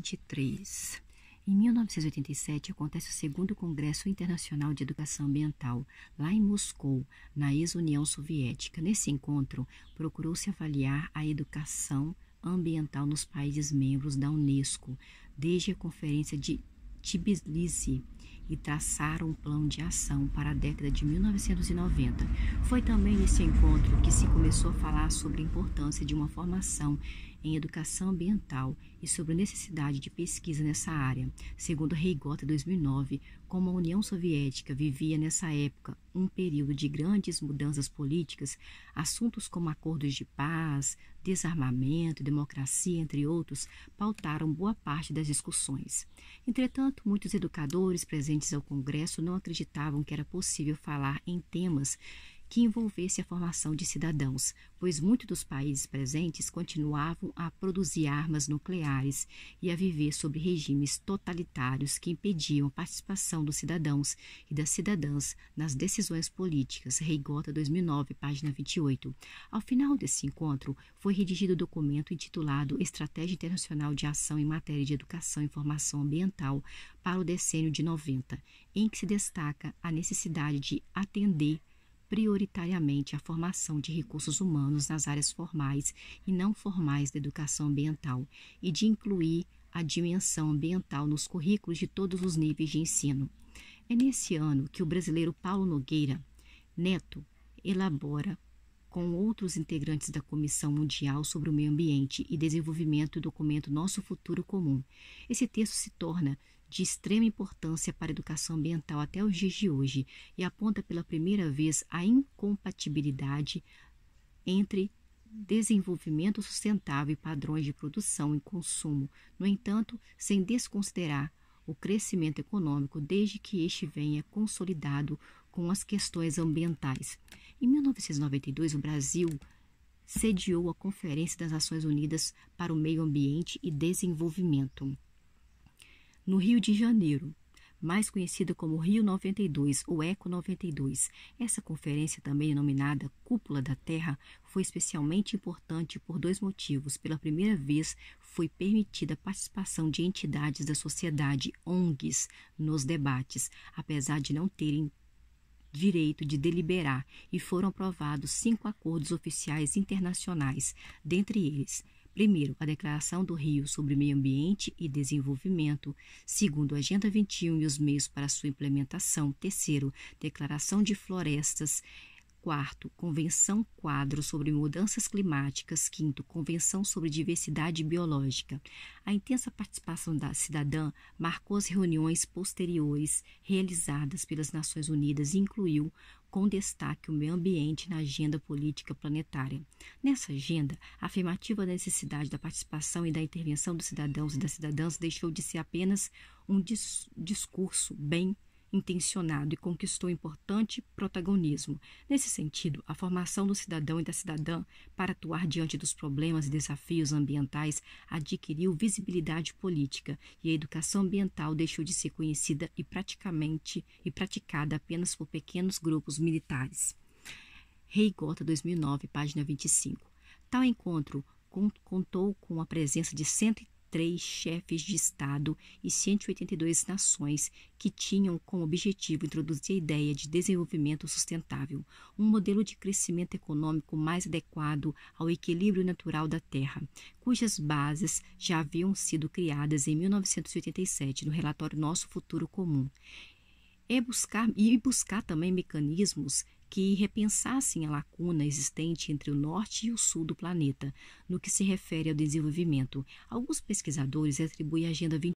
23. Em 1987 acontece o segundo Congresso Internacional de Educação Ambiental, lá em Moscou, na ex-União Soviética. Nesse encontro, procurou-se avaliar a educação ambiental nos países membros da Unesco, desde a Conferência de Tbilisi, e traçar um plano de ação para a década de 1990. Foi também nesse encontro que se começou a falar sobre a importância de uma formação em Educação Ambiental e sobre a necessidade de pesquisa nessa área. Segundo Reigota, 2009, como a União Soviética vivia nessa época um período de grandes mudanças políticas, assuntos como acordos de paz, desarmamento, democracia, entre outros, pautaram boa parte das discussões. Entretanto, muitos educadores presentes ao Congresso não acreditavam que era possível falar em temas que envolvesse a formação de cidadãos, pois muitos dos países presentes continuavam a produzir armas nucleares e a viver sob regimes totalitários que impediam a participação dos cidadãos e das cidadãs nas decisões políticas. Reigota 2009, página 28. Ao final desse encontro, foi redigido o um documento intitulado Estratégia Internacional de Ação em Matéria de Educação e Formação Ambiental para o Decênio de 90, em que se destaca a necessidade de atender prioritariamente a formação de recursos humanos nas áreas formais e não formais da educação ambiental e de incluir a dimensão ambiental nos currículos de todos os níveis de ensino. É nesse ano que o brasileiro Paulo Nogueira Neto elabora com outros integrantes da Comissão Mundial sobre o Meio Ambiente e Desenvolvimento, o documento Nosso Futuro Comum. Esse texto se torna de extrema importância para a educação ambiental até os dias de hoje e aponta pela primeira vez a incompatibilidade entre desenvolvimento sustentável e padrões de produção e consumo, no entanto, sem desconsiderar o crescimento econômico desde que este venha consolidado com as questões ambientais. Em 1992, o Brasil sediou a Conferência das Nações Unidas para o Meio Ambiente e Desenvolvimento no Rio de Janeiro, mais conhecida como Rio 92 ou Eco 92. Essa conferência, também denominada Cúpula da Terra, foi especialmente importante por dois motivos. Pela primeira vez, foi permitida a participação de entidades da sociedade, ONGs, nos debates, apesar de não terem direito de deliberar, e foram aprovados cinco acordos oficiais internacionais, dentre eles Primeiro, a Declaração do Rio sobre Meio Ambiente e Desenvolvimento. Segundo, a Agenda 21 e os meios para sua implementação. Terceiro, Declaração de Florestas quarto, Convenção Quadro sobre Mudanças Climáticas, quinto, Convenção sobre Diversidade Biológica. A intensa participação da cidadã marcou as reuniões posteriores realizadas pelas Nações Unidas e incluiu com destaque o meio ambiente na agenda política planetária. Nessa agenda, a afirmativa da necessidade da participação e da intervenção dos cidadãos e das cidadãs deixou de ser apenas um dis discurso bem intencionado e conquistou importante protagonismo. Nesse sentido, a formação do cidadão e da cidadã para atuar diante dos problemas e desafios ambientais adquiriu visibilidade política e a educação ambiental deixou de ser conhecida e praticamente e praticada apenas por pequenos grupos militares. Rei Gota 2009, página 25. Tal encontro contou com a presença de 130 três chefes de Estado e 182 nações que tinham como objetivo introduzir a ideia de desenvolvimento sustentável, um modelo de crescimento econômico mais adequado ao equilíbrio natural da Terra, cujas bases já haviam sido criadas em 1987 no relatório Nosso Futuro Comum é buscar e buscar também mecanismos que repensassem a lacuna existente entre o norte e o sul do planeta no que se refere ao desenvolvimento. Alguns pesquisadores atribuem a Agenda 20